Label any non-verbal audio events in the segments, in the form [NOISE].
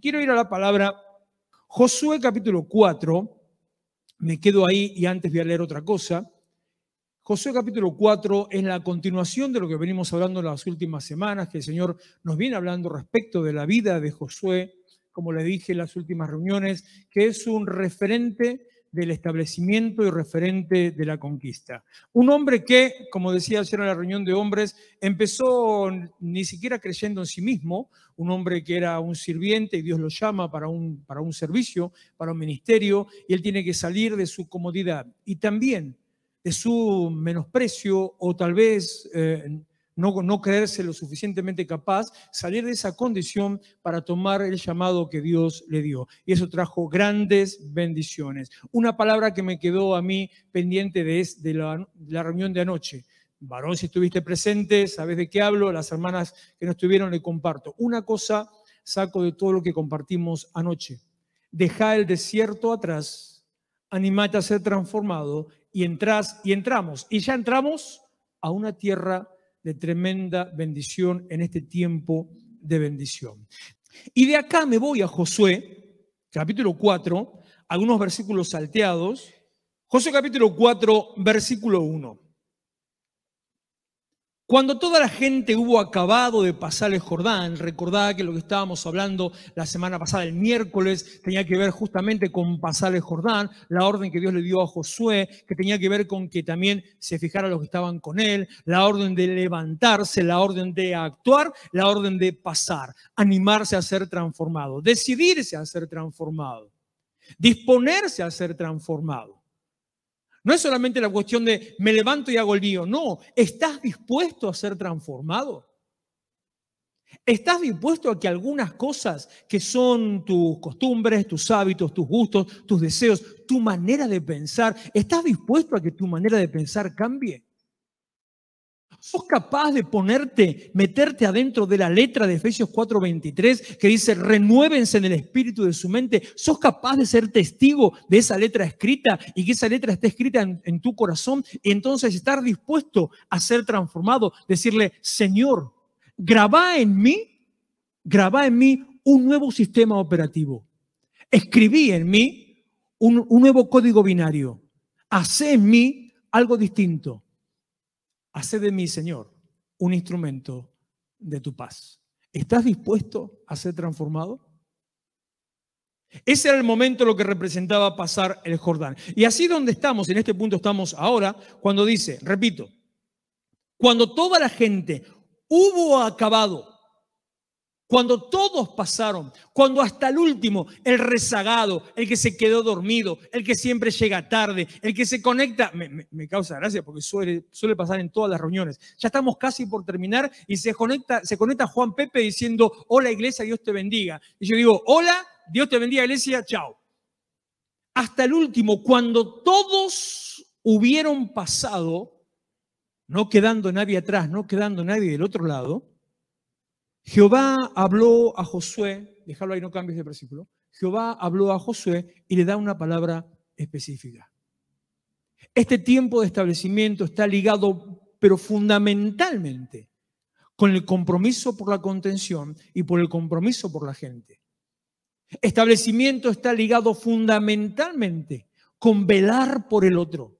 Quiero ir a la palabra Josué capítulo 4. Me quedo ahí y antes voy a leer otra cosa. Josué capítulo 4 es la continuación de lo que venimos hablando en las últimas semanas, que el Señor nos viene hablando respecto de la vida de Josué, como le dije en las últimas reuniones, que es un referente del establecimiento y referente de la conquista. Un hombre que, como decía ayer en la reunión de hombres, empezó ni siquiera creyendo en sí mismo, un hombre que era un sirviente y Dios lo llama para un, para un servicio, para un ministerio, y él tiene que salir de su comodidad y también de su menosprecio o tal vez eh, no, creerse lo suficientemente capaz, salir de esa condición para tomar el llamado que Dios le dio. Y eso trajo grandes bendiciones. Una palabra que me quedó a mí pendiente de, la, reunión de anoche. Varón, si estuviste presente, sabes de qué hablo, las hermanas que no estuvieron le comparto. Una cosa saco de todo lo que compartimos anoche. Deja el desierto atrás, animate a ser transformado y entras y entramos. Y ya entramos a una tierra de tremenda bendición en este tiempo de bendición. Y de acá me voy a Josué, capítulo 4, algunos versículos salteados. Josué capítulo 4, versículo 1. Cuando toda la gente hubo acabado de pasar el Jordán, recordad que lo que estábamos hablando la semana pasada, el miércoles, tenía que ver justamente con pasar el Jordán, la orden que Dios le dio a Josué, que tenía que ver con que también se fijara los que estaban con él, la orden de levantarse, la orden de actuar, la orden de pasar, animarse a ser transformado, decidirse a ser transformado, disponerse a ser transformado. No es solamente la cuestión de me levanto y hago el lío. No, estás dispuesto a ser transformado. ¿Estás dispuesto a que algunas cosas que son tus costumbres, tus hábitos, tus gustos, tus deseos, tu manera de pensar, estás dispuesto a que tu manera de pensar cambie? ¿Sos capaz de ponerte, meterte adentro de la letra de Efesios 4:23 que dice, renuévense en el espíritu de su mente? ¿Sos capaz de ser testigo de esa letra escrita y que esa letra esté escrita en, tu corazón? Y entonces estar dispuesto a ser transformado, decirle, Señor, graba en mí, graba en mí un nuevo sistema operativo. Escribí en mí un, un nuevo código binario. Hacé en mí algo distinto hace de mí, Señor, un instrumento de tu paz. ¿Estás dispuesto a ser transformado? Ese era el momento lo que representaba pasar el Jordán. Y así donde estamos, en este punto estamos ahora, cuando dice, repito, cuando toda la gente hubo acabado cuando todos pasaron, cuando hasta el último, el rezagado, el que se quedó dormido, el que siempre llega tarde, el que se conecta, me, causa gracia porque suele, suele, pasar en todas las reuniones. Ya estamos casi por terminar y se conecta, se conecta Juan Pepe diciendo, hola iglesia, Dios te bendiga. Y yo digo, hola, Dios te bendiga iglesia, chao. Hasta el último, cuando todos hubieron pasado, no quedando nadie atrás, no quedando nadie del otro lado, Jehová habló a Josué, déjalo ahí, no cambies de versículo. Jehová habló a Josué y le da una palabra específica. Este tiempo de establecimiento está ligado, pero fundamentalmente, con el compromiso por la contención y por el compromiso por la gente. Establecimiento está ligado fundamentalmente con velar por el otro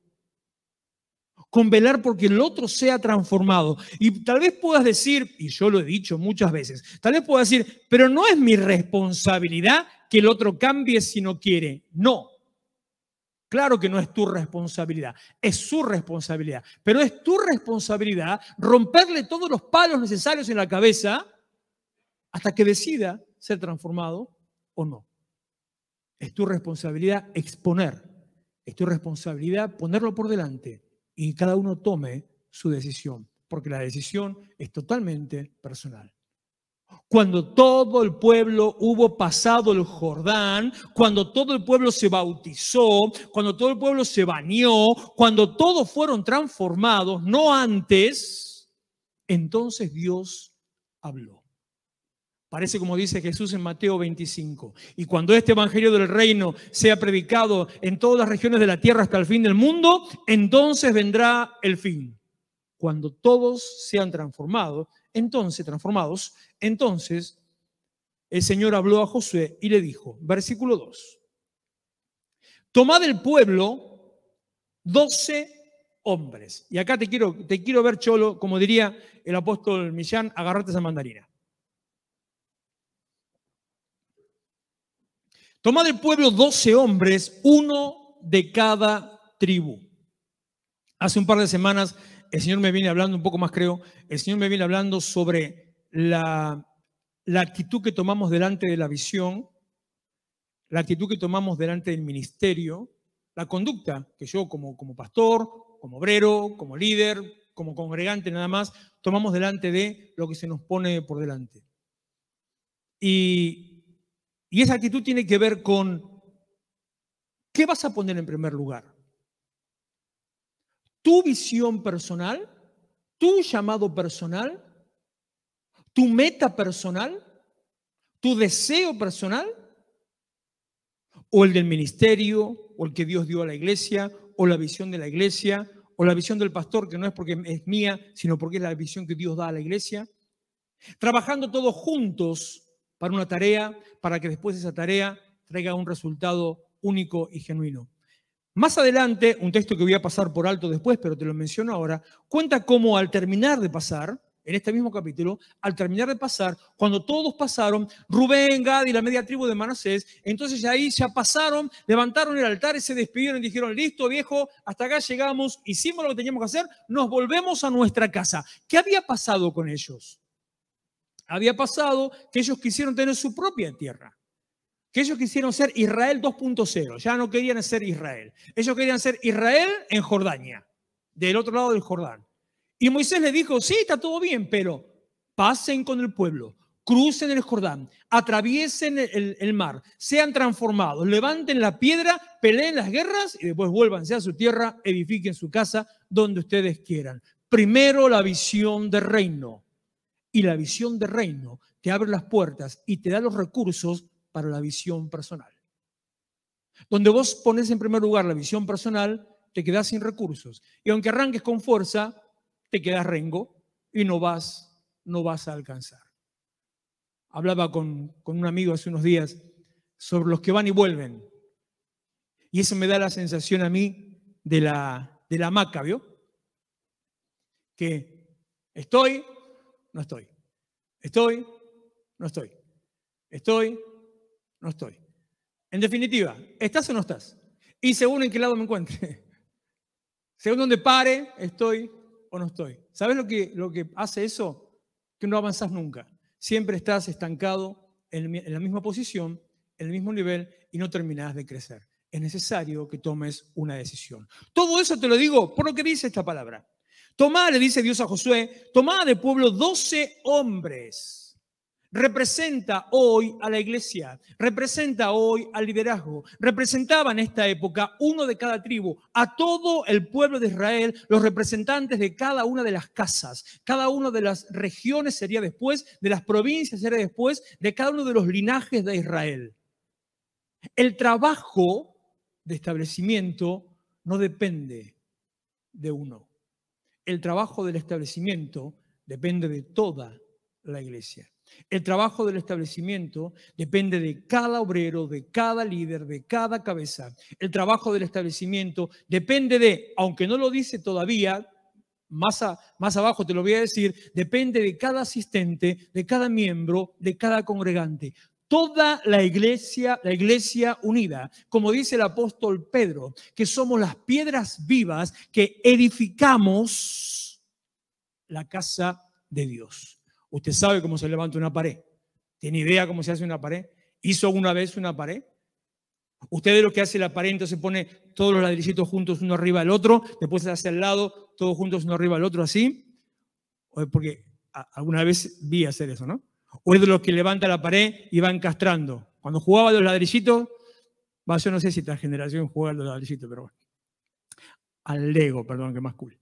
con velar porque el otro sea transformado. Y tal vez puedas decir, y yo lo he dicho muchas veces, tal vez puedas decir, pero no es mi responsabilidad que el otro cambie si no quiere. No. Claro que no es tu responsabilidad, es su responsabilidad, pero es tu responsabilidad romperle todos los palos necesarios en la cabeza hasta que decida ser transformado o no. Es tu responsabilidad exponer, es tu responsabilidad ponerlo por delante y cada uno tome su decisión, porque la decisión es totalmente personal. Cuando todo el pueblo hubo pasado el Jordán, cuando todo el pueblo se bautizó, cuando todo el pueblo se bañó, cuando todos fueron transformados, no antes, entonces Dios habló. Parece como dice Jesús en Mateo 25. Y cuando este Evangelio del Reino sea predicado en todas las regiones de la tierra hasta el fin del mundo, entonces vendrá el fin. Cuando todos sean transformados, entonces transformados, entonces el Señor habló a Josué y le dijo, versículo 2, tomad el pueblo doce hombres. Y acá te quiero, te quiero ver, Cholo, como diría el apóstol Millán, agarrate esa mandarina. Toma del pueblo doce hombres, uno de cada tribu. Hace un par de semanas el Señor me viene hablando, un poco más creo, el Señor me viene hablando sobre la, la actitud que tomamos delante de la visión, la actitud que tomamos delante del ministerio, la conducta que yo como, como pastor, como obrero, como líder, como congregante nada más, tomamos delante de lo que se nos pone por delante. Y y esa actitud tiene que ver con, ¿qué vas a poner en primer lugar? ¿Tu visión personal? ¿Tu llamado personal? ¿Tu meta personal? ¿Tu deseo personal? ¿O el del ministerio? ¿O el que Dios dio a la iglesia? ¿O la visión de la iglesia? ¿O la visión del pastor, que no es porque es mía, sino porque es la visión que Dios da a la iglesia? Trabajando todos juntos para una tarea, para que después esa tarea traiga un resultado único y genuino. Más adelante, un texto que voy a pasar por alto después, pero te lo menciono ahora, cuenta cómo al terminar de pasar, en este mismo capítulo, al terminar de pasar, cuando todos pasaron, Rubén, Gad y la media tribu de Manasés, entonces ahí ya pasaron, levantaron el altar y se despidieron y dijeron, listo viejo, hasta acá llegamos, hicimos lo que teníamos que hacer, nos volvemos a nuestra casa. ¿Qué había pasado con ellos? había pasado que ellos quisieron tener su propia tierra, que ellos quisieron ser Israel 2.0, ya no querían ser Israel, ellos querían ser Israel en Jordania, del otro lado del Jordán. Y Moisés le dijo, sí, está todo bien, pero pasen con el pueblo, crucen el Jordán, atraviesen el, mar, sean transformados, levanten la piedra, peleen las guerras y después vuélvanse a su tierra, edifiquen su casa donde ustedes quieran. Primero la visión del reino y la visión de reino te abre las puertas y te da los recursos para la visión personal. Donde vos pones en primer lugar la visión personal, te quedás sin recursos. Y aunque arranques con fuerza, te quedas rengo y no vas, no vas a alcanzar. Hablaba con, un amigo hace unos días sobre los que van y vuelven. Y eso me da la sensación a mí de la, de la Que estoy, no estoy. Estoy, no estoy. Estoy, no estoy. En definitiva, ¿estás o no estás? Y según en qué lado me encuentre. [LAUGHS] Según donde pare, estoy o no estoy. ¿Sabes lo que, lo que hace eso? Que no avanzas nunca. Siempre estás estancado en, la misma posición, en el mismo nivel y no terminas de crecer. Es necesario que tomes una decisión. Todo eso te lo digo por lo que dice esta palabra. Tomá, le dice Dios a Josué, tomá de pueblo 12 hombres. Representa hoy a la iglesia, representa hoy al liderazgo. Representaba en esta época uno de cada tribu, a todo el pueblo de Israel, los representantes de cada una de las casas, cada una de las regiones sería después, de las provincias sería después, de cada uno de los linajes de Israel. El trabajo de establecimiento no depende de uno el trabajo del establecimiento depende de toda la iglesia. El trabajo del establecimiento depende de cada obrero, de cada líder, de cada cabeza. El trabajo del establecimiento depende de, aunque no lo dice todavía, más, abajo te lo voy a decir, depende de cada asistente, de cada miembro, de cada congregante toda la iglesia, la iglesia unida, como dice el apóstol Pedro, que somos las piedras vivas que edificamos la casa de Dios. Usted sabe cómo se levanta una pared. ¿Tiene idea cómo se hace una pared? ¿Hizo una vez una pared? Usted ve lo que hace la pared, entonces pone todos los ladrillitos juntos uno arriba del otro, después se hace al lado, todos juntos uno arriba del otro, así. Porque alguna vez vi hacer eso, ¿no? O de los que levanta la pared y va encastrando. Cuando jugaba los ladrillitos, va, yo no sé si esta generación juega los ladrillitos, pero bueno. Al Lego, perdón, que más cool.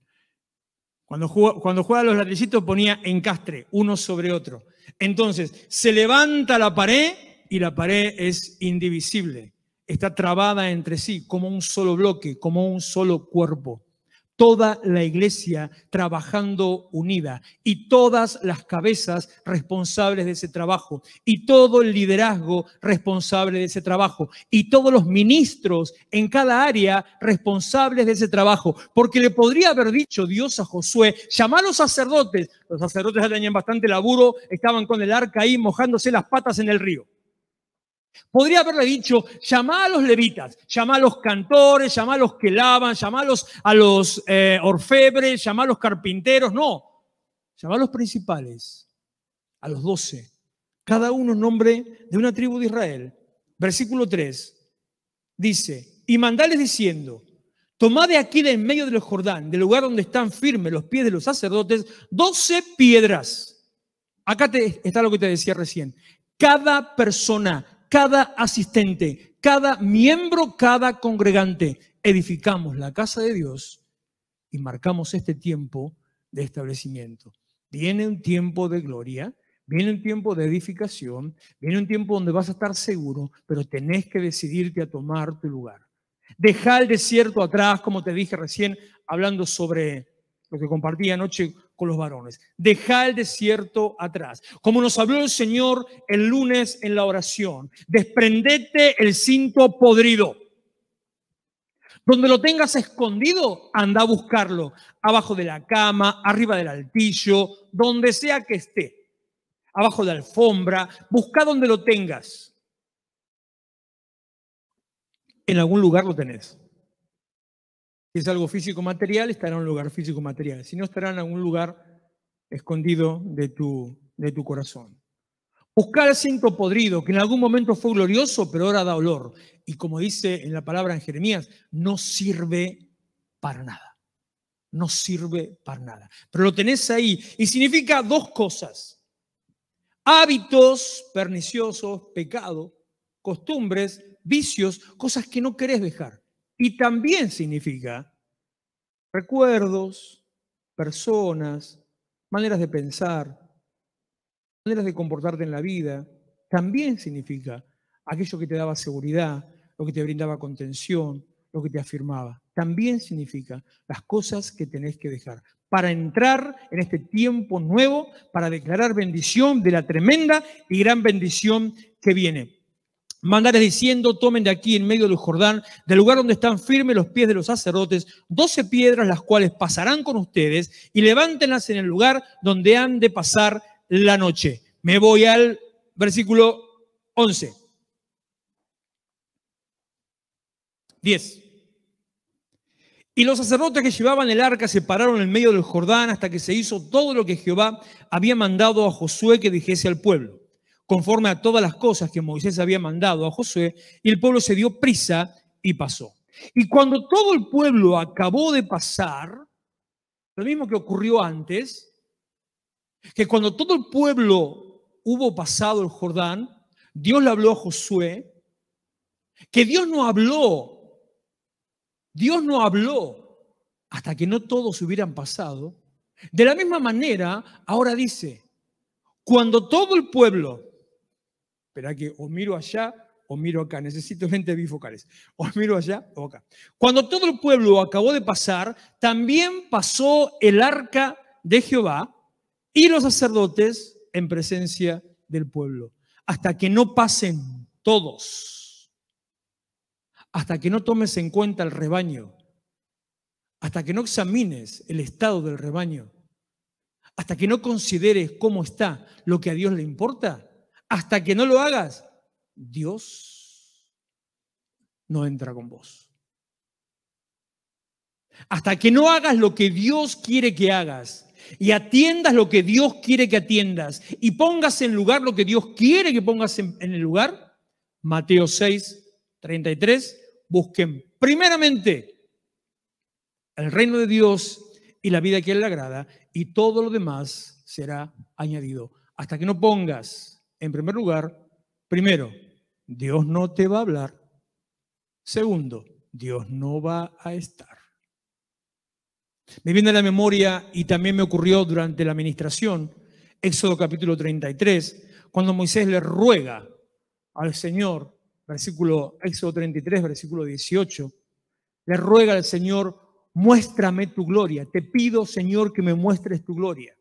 Cuando jugaba, cuando juega los ladrillitos ponía encastre, uno sobre otro. Entonces, se levanta la pared y la pared es indivisible. Está trabada entre sí, como un solo bloque, como un solo cuerpo toda la iglesia trabajando unida y todas las cabezas responsables de ese trabajo y todo el liderazgo responsable de ese trabajo y todos los ministros en cada área responsables de ese trabajo. Porque le podría haber dicho Dios a Josué, llama a los sacerdotes. Los sacerdotes ya tenían bastante laburo, estaban con el arca ahí mojándose las patas en el río. Podría haberle dicho, llamá a los levitas, llamá a los cantores, llamá a los que lavan, llamá a los, eh, orfebres, llamá a los carpinteros, no. Llamá a los principales, a los doce, cada uno en nombre de una tribu de Israel. Versículo 3 dice, y mandales diciendo, tomad de aquí de en medio del Jordán, del lugar donde están firmes los pies de los sacerdotes, doce piedras. Acá te, está lo que te decía recién. Cada persona cada asistente, cada miembro, cada congregante. Edificamos la casa de Dios y marcamos este tiempo de establecimiento. Viene un tiempo de gloria, viene un tiempo de edificación, viene un tiempo donde vas a estar seguro, pero tenés que decidirte a tomar tu lugar. Deja el desierto atrás, como te dije recién, hablando sobre lo que compartí anoche con los varones. Deja el desierto atrás. Como nos habló el Señor el lunes en la oración, desprendete el cinto podrido. Donde lo tengas escondido, anda a buscarlo. Abajo de la cama, arriba del altillo, donde sea que esté. Abajo de la alfombra, busca donde lo tengas. En algún lugar lo tenés. Si es algo físico material, estará en un lugar físico material. Si no, estará en algún lugar escondido de tu, de tu corazón. Buscar el cinto podrido, que en algún momento fue glorioso, pero ahora da olor. Y como dice en la palabra en Jeremías, no sirve para nada. No sirve para nada. Pero lo tenés ahí. Y significa dos cosas. Hábitos perniciosos, pecado, costumbres, vicios, cosas que no querés dejar. Y también significa recuerdos, personas, maneras de pensar, maneras de comportarte en la vida. También significa aquello que te daba seguridad, lo que te brindaba contención, lo que te afirmaba. También significa las cosas que tenés que dejar para entrar en este tiempo nuevo, para declarar bendición de la tremenda y gran bendición que viene mandares diciendo, tomen de aquí en medio del Jordán, del lugar donde están firmes los pies de los sacerdotes, doce piedras las cuales pasarán con ustedes y levántenlas en el lugar donde han de pasar la noche. Me voy al versículo 11. 10. Y los sacerdotes que llevaban el arca se pararon en medio del Jordán hasta que se hizo todo lo que Jehová había mandado a Josué que dijese al pueblo conforme a todas las cosas que Moisés había mandado a Josué, y el pueblo se dio prisa y pasó. Y cuando todo el pueblo acabó de pasar, lo mismo que ocurrió antes, que cuando todo el pueblo hubo pasado el Jordán, Dios le habló a Josué, que Dios no habló, Dios no habló hasta que no todos hubieran pasado. De la misma manera, ahora dice, cuando todo el pueblo Espera que o miro allá o miro acá. Necesito lentes [LAUGHS] bifocales. O miro allá o acá. Cuando todo el pueblo acabó de pasar, también pasó el arca de Jehová y los sacerdotes en presencia del pueblo. Hasta que no pasen todos. Hasta que no tomes en cuenta el rebaño. Hasta que no examines el estado del rebaño. Hasta que no consideres cómo está lo que a Dios le importa hasta que no lo hagas, Dios no entra con vos. Hasta que no hagas lo que Dios quiere que hagas y atiendas lo que Dios quiere que atiendas y pongas en lugar lo que Dios quiere que pongas en, el lugar, Mateo 6, 33, busquen primeramente el reino de Dios y la vida que Él le agrada y todo lo demás será añadido. Hasta que no pongas en primer lugar, primero, Dios no te va a hablar. Segundo, Dios no va a estar. Me viene a la memoria, y también me ocurrió durante la administración, Éxodo capítulo 33, cuando Moisés le ruega al Señor, versículo, Éxodo 33, versículo 18, le ruega al Señor, muéstrame tu gloria, te pido Señor que me muestres tu gloria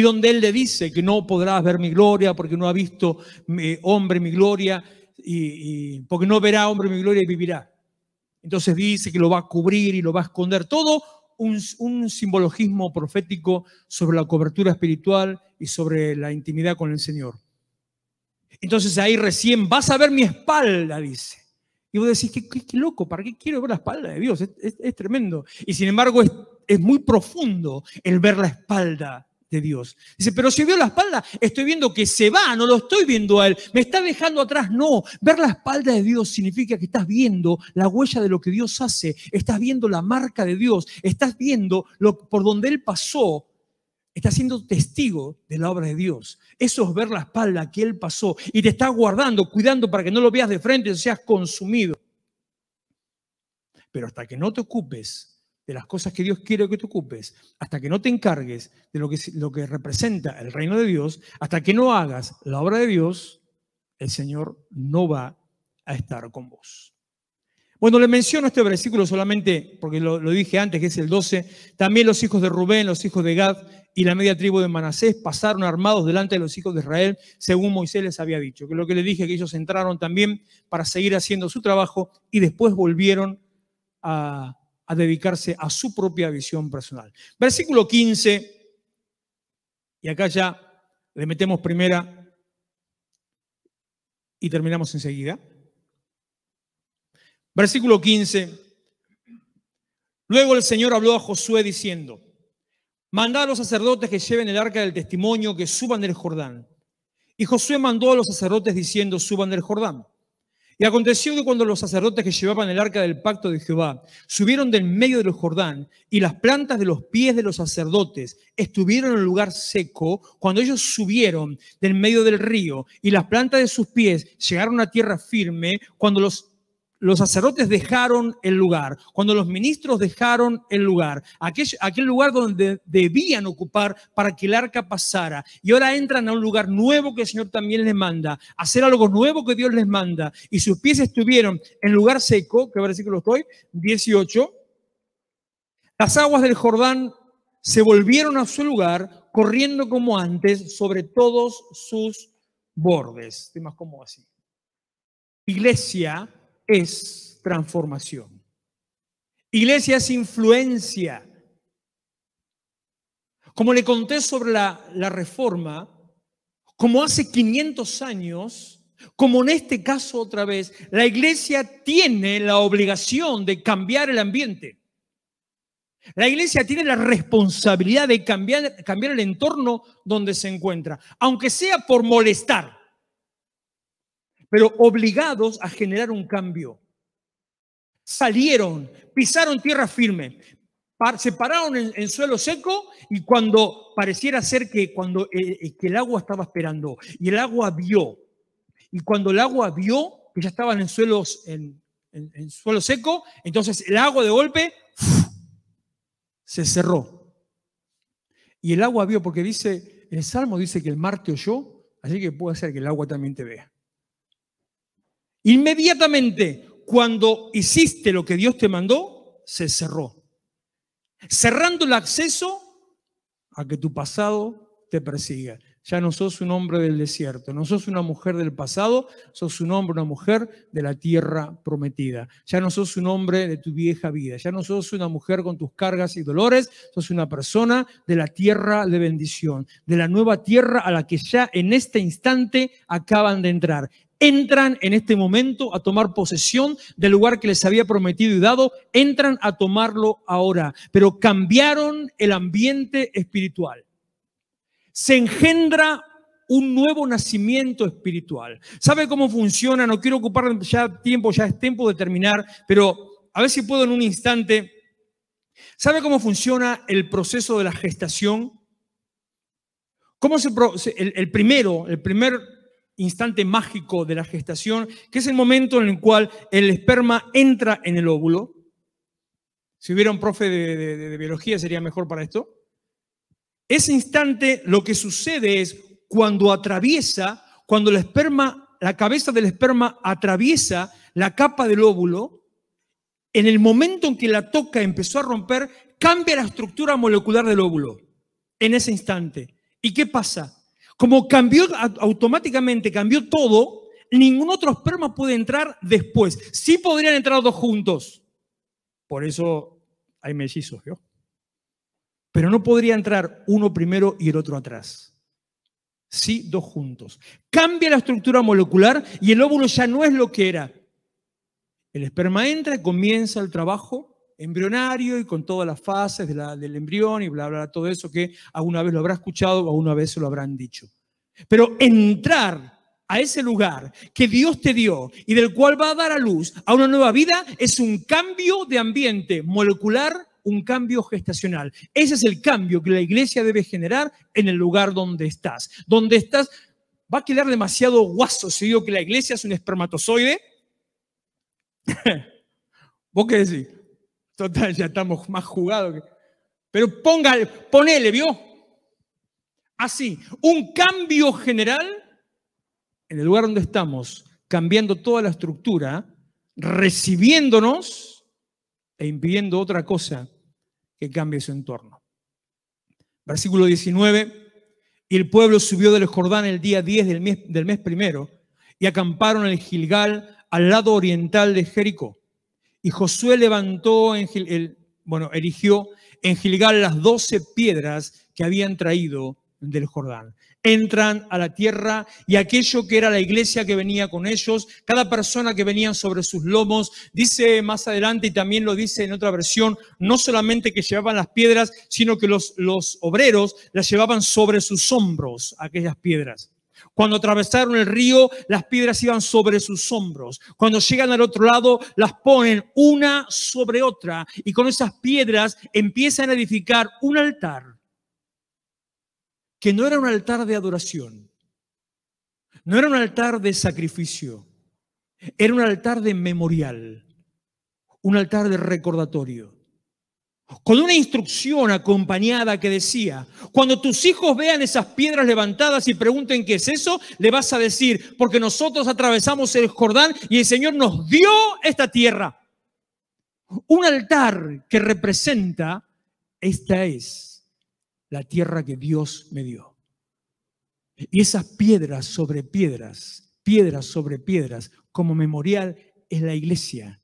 y donde Él le dice que no podrás ver mi gloria porque no ha visto hombre mi gloria y, porque no verá hombre mi gloria y vivirá. Entonces dice que lo va a cubrir y lo va a esconder. Todo un, simbologismo profético sobre la cobertura espiritual y sobre la intimidad con el Señor. Entonces ahí recién vas a ver mi espalda, dice. Y vos decís, qué, loco, ¿para qué quiero ver la espalda de Dios? Es, tremendo. Y sin embargo es, es muy profundo el ver la espalda de Dios. Dice, pero si veo la espalda, estoy viendo que se va, no lo estoy viendo a Él, me está dejando atrás. No, ver la espalda de Dios significa que estás viendo la huella de lo que Dios hace, estás viendo la marca de Dios, estás viendo lo, por donde Él pasó, estás siendo testigo de la obra de Dios. Eso es ver la espalda que Él pasó y te está guardando, cuidando para que no lo veas de frente y seas consumido. Pero hasta que no te ocupes de las cosas que Dios quiere que te ocupes, hasta que no te encargues de lo que, lo que representa el reino de Dios, hasta que no hagas la obra de Dios, el Señor no va a estar con vos. Bueno, le menciono este versículo solamente porque lo, dije antes, que es el 12. También los hijos de Rubén, los hijos de Gad y la media tribu de Manasés pasaron armados delante de los hijos de Israel, según Moisés les había dicho. Que lo que le dije, que ellos entraron también para seguir haciendo su trabajo y después volvieron a a dedicarse a su propia visión personal. Versículo 15, y acá ya le metemos primera y terminamos enseguida. Versículo 15. Luego el Señor habló a Josué diciendo, manda a los sacerdotes que lleven el arca del testimonio que suban del Jordán. Y Josué mandó a los sacerdotes diciendo, suban del Jordán. Y aconteció que cuando los sacerdotes que llevaban el arca del pacto de Jehová subieron del medio del Jordán y las plantas de los pies de los sacerdotes estuvieron en lugar seco, cuando ellos subieron del medio del río y las plantas de sus pies llegaron a tierra firme, cuando los los sacerdotes dejaron el lugar, cuando los ministros dejaron el lugar, aquel, aquel, lugar donde debían ocupar para que el arca pasara, y ahora entran a un lugar nuevo que el Señor también les manda, hacer algo nuevo que Dios les manda, y sus pies estuvieron en lugar seco, que que lo estoy, 18, las aguas del Jordán se volvieron a su lugar, corriendo como antes sobre todos sus bordes. Temas como así. Iglesia es transformación. Iglesia es influencia. Como le conté sobre la, reforma, como hace 500 años, como en este caso otra vez, la iglesia tiene la obligación de cambiar el ambiente. La iglesia tiene la responsabilidad de cambiar, cambiar el entorno donde se encuentra, aunque sea por molestar pero obligados a generar un cambio. Salieron, pisaron tierra firme, se pararon en, suelo seco y cuando pareciera ser que, cuando, eh, eh, el agua estaba esperando y el agua vio, y cuando el agua vio que ya estaban en, suelos, en, suelo seco, entonces el agua de golpe se cerró. Y el agua vio, porque dice, el Salmo dice que el mar te oyó, así que puede ser que el agua también te vea. Inmediatamente cuando hiciste lo que Dios te mandó, se cerró. Cerrando el acceso a que tu pasado te persiga. Ya no sos un hombre del desierto, no sos una mujer del pasado, sos un hombre, una mujer de la tierra prometida. Ya no sos un hombre de tu vieja vida, ya no sos una mujer con tus cargas y dolores, sos una persona de la tierra de bendición, de la nueva tierra a la que ya en este instante acaban de entrar entran en este momento a tomar posesión del lugar que les había prometido y dado, entran a tomarlo ahora, pero cambiaron el ambiente espiritual. Se engendra un nuevo nacimiento espiritual. ¿Sabe cómo funciona? No quiero ocupar ya tiempo, ya es tiempo de terminar, pero a ver si puedo en un instante. ¿Sabe cómo funciona el proceso de la gestación? ¿Cómo se, el, el primero, el primer instante mágico de la gestación, que es el momento en el cual el esperma entra en el óvulo. Si hubiera un profe de, biología sería mejor para esto. Ese instante lo que sucede es cuando atraviesa, cuando el esperma, la cabeza del esperma atraviesa la capa del óvulo, en el momento en que la toca empezó a romper, cambia la estructura molecular del óvulo en ese instante. ¿Y qué pasa? Como cambió automáticamente, cambió todo, ningún otro esperma puede entrar después. Sí podrían entrar dos juntos. Por eso hay mellizos, ¿vio? Pero no podría entrar uno primero y el otro atrás. Sí, dos juntos. Cambia la estructura molecular y el óvulo ya no es lo que era. El esperma entra, comienza el trabajo embrionario y con todas las fases de la, del embrión y bla, bla, bla, todo eso que alguna vez lo habrá escuchado o alguna vez se lo habrán dicho. Pero entrar a ese lugar que Dios te dio y del cual va a dar a luz a una nueva vida es un cambio de ambiente molecular, un cambio gestacional. Ese es el cambio que la iglesia debe generar en el lugar donde estás. Donde estás va a quedar demasiado guaso si digo que la iglesia es un espermatozoide. [LAUGHS] ¿Vos qué decís? Total, ya estamos más jugados. Pero ponga, ponele, ¿vio? Así, un cambio general en el lugar donde estamos, cambiando toda la estructura, recibiéndonos e impidiendo otra cosa que cambie su entorno. Versículo 19. Y el pueblo subió del Jordán el día 10 del mes, primero y acamparon en Gilgal al lado oriental de Jericó. Y Josué levantó, en el, bueno, erigió en Gilgal las doce piedras que habían traído del Jordán. Entran a la tierra y aquello que era la iglesia que venía con ellos, cada persona que venía sobre sus lomos, dice más adelante y también lo dice en otra versión, no solamente que llevaban las piedras, sino que los, los obreros las llevaban sobre sus hombros, aquellas piedras. Cuando atravesaron el río, las piedras iban sobre sus hombros. Cuando llegan al otro lado, las ponen una sobre otra y con esas piedras empiezan a edificar un altar que no era un altar de adoración, no era un altar de sacrificio, era un altar de memorial, un altar de recordatorio con una instrucción acompañada que decía, cuando tus hijos vean esas piedras levantadas y pregunten qué es eso, le vas a decir, porque nosotros atravesamos el Jordán y el Señor nos dio esta tierra. Un altar que representa, esta es la tierra que Dios me dio. Y esas piedras sobre piedras, piedras sobre piedras, como memorial, es la iglesia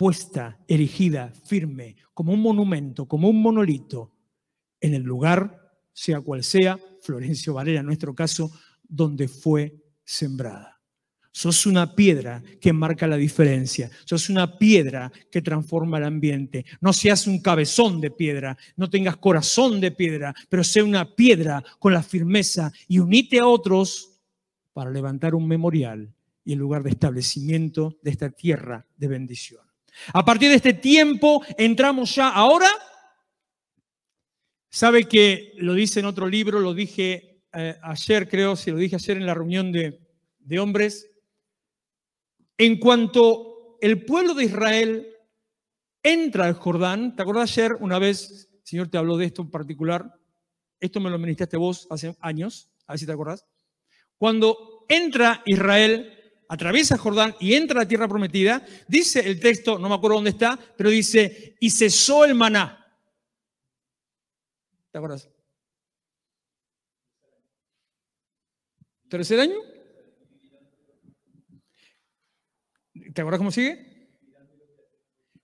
puesta, erigida, firme, como un monumento, como un monolito, en el lugar, sea cual sea, Florencio Valera en nuestro caso, donde fue sembrada. Sos una piedra que marca la diferencia. Sos una piedra que transforma el ambiente. No seas un cabezón de piedra, no tengas corazón de piedra, pero sé una piedra con la firmeza y unite a otros para levantar un memorial y el lugar de establecimiento de esta tierra de bendición. A partir de este tiempo entramos ya ahora. Sabe que lo dice en otro libro, lo dije eh, ayer, creo, si lo dije ayer en la reunión de, de hombres. En cuanto el pueblo de Israel entra al Jordán, ¿te acordás ayer una vez, el Señor te habló de esto en particular? Esto me lo ministraste vos hace años, a ver si te acordás. Cuando entra Israel atraviesa Jordán y entra a la tierra prometida, dice el texto, no me acuerdo dónde está, pero dice, y cesó el maná. ¿Te acuerdas? ¿Tercer año? ¿Te acuerdas cómo sigue?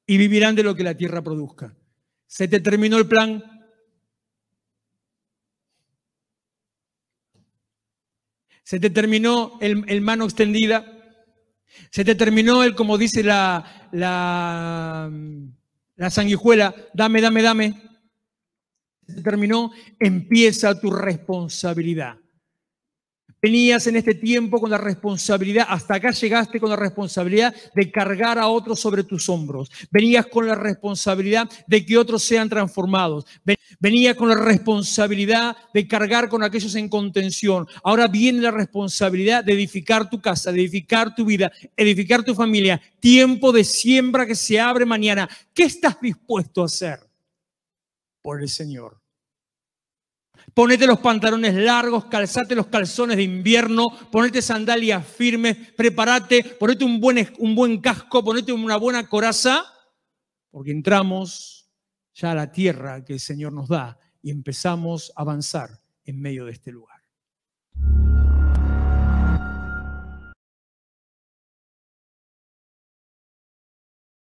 Y vivirán de lo que la tierra produzca. Se te terminó el plan. Se te terminó el, el mano extendida. Se te terminó el, como dice la, la, la sanguijuela, dame, dame, dame. Se terminó, empieza tu responsabilidad. Venías en este tiempo con la responsabilidad, hasta acá llegaste con la responsabilidad de cargar a otros sobre tus hombros. Venías con la responsabilidad de que otros sean transformados. Venías con la responsabilidad de cargar con aquellos en contención. Ahora viene la responsabilidad de edificar tu casa, de edificar tu vida, edificar tu familia. Tiempo de siembra que se abre mañana. ¿Qué estás dispuesto a hacer por el Señor? Ponete los pantalones largos, calzate los calzones de invierno, ponete sandalias firmes, prepárate, ponete un buen, un buen casco, ponete una buena coraza, porque entramos ya a la tierra que el Señor nos da y empezamos a avanzar en medio de este lugar.